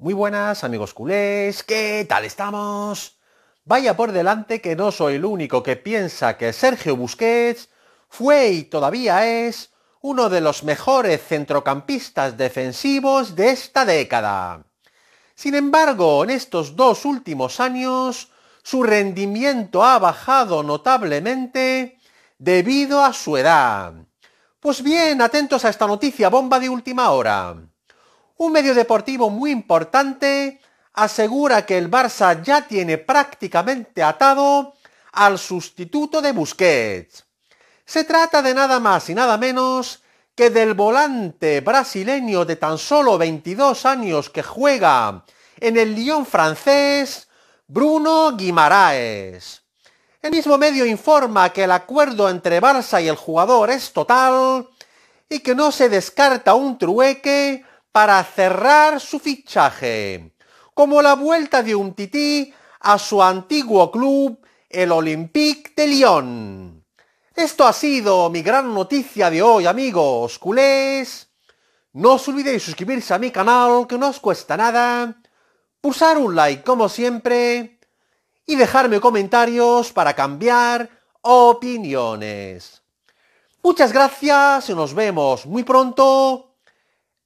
Muy buenas amigos culés, ¿qué tal estamos? Vaya por delante que no soy el único que piensa que Sergio Busquets fue y todavía es uno de los mejores centrocampistas defensivos de esta década. Sin embargo, en estos dos últimos años, su rendimiento ha bajado notablemente debido a su edad. Pues bien, atentos a esta noticia bomba de última hora. Un medio deportivo muy importante asegura que el Barça ya tiene prácticamente atado al sustituto de Busquets. Se trata de nada más y nada menos que del volante brasileño de tan solo 22 años que juega en el Lyon francés, Bruno Guimaraes. El mismo medio informa que el acuerdo entre Barça y el jugador es total y que no se descarta un trueque para cerrar su fichaje, como la vuelta de un tití a su antiguo club, el Olympique de Lyon. Esto ha sido mi gran noticia de hoy, amigos culés. No os olvidéis suscribirse a mi canal, que no os cuesta nada, pulsar un like como siempre y dejarme comentarios para cambiar opiniones. Muchas gracias y nos vemos muy pronto